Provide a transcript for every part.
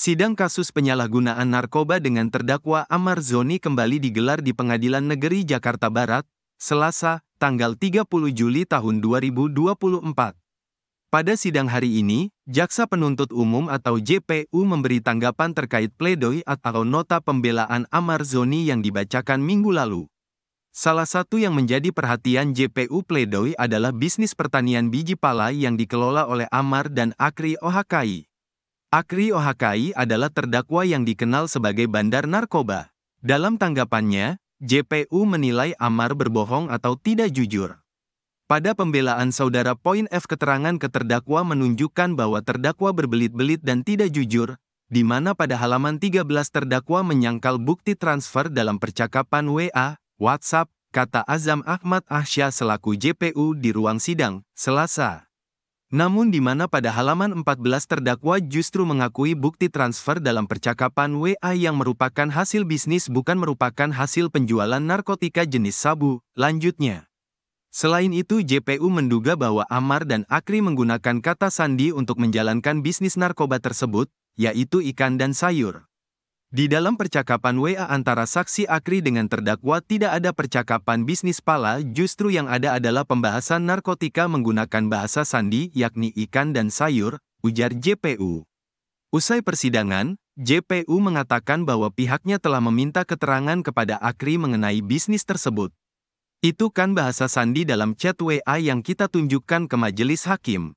Sidang kasus penyalahgunaan narkoba dengan terdakwa Amar Zoni kembali digelar di Pengadilan Negeri Jakarta Barat, Selasa, tanggal 30 Juli tahun 2024. Pada sidang hari ini, Jaksa Penuntut Umum atau JPU memberi tanggapan terkait pledoi atau nota pembelaan Amar Zoni yang dibacakan minggu lalu. Salah satu yang menjadi perhatian JPU pledoi adalah bisnis pertanian biji pala yang dikelola oleh Amar dan Akri Ohakai. Akri Ohakai adalah terdakwa yang dikenal sebagai bandar narkoba. Dalam tanggapannya, JPU menilai Amar berbohong atau tidak jujur. Pada pembelaan saudara poin F keterangan keterdakwa menunjukkan bahwa terdakwa berbelit-belit dan tidak jujur, di mana pada halaman 13 terdakwa menyangkal bukti transfer dalam percakapan WA, WhatsApp, kata Azam Ahmad Ahsyah selaku JPU di ruang sidang, Selasa. Namun di mana pada halaman 14 terdakwa justru mengakui bukti transfer dalam percakapan WA yang merupakan hasil bisnis bukan merupakan hasil penjualan narkotika jenis sabu, lanjutnya. Selain itu JPU menduga bahwa Amar dan Akri menggunakan kata sandi untuk menjalankan bisnis narkoba tersebut, yaitu ikan dan sayur. Di dalam percakapan WA antara saksi Akri dengan terdakwa tidak ada percakapan bisnis pala, justru yang ada adalah pembahasan narkotika menggunakan bahasa sandi yakni ikan dan sayur, ujar JPU. Usai persidangan, JPU mengatakan bahwa pihaknya telah meminta keterangan kepada Akri mengenai bisnis tersebut. Itu kan bahasa sandi dalam chat WA yang kita tunjukkan ke majelis hakim.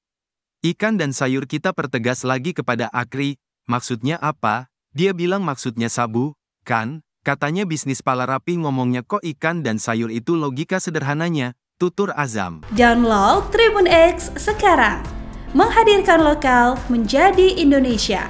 Ikan dan sayur kita pertegas lagi kepada Akri, maksudnya apa, dia bilang maksudnya sabu, kan? Katanya bisnis pala rapi ngomongnya kok ikan dan sayur itu logika sederhananya, tutur Azam. Download Tribun X sekarang. Menghadirkan lokal menjadi Indonesia.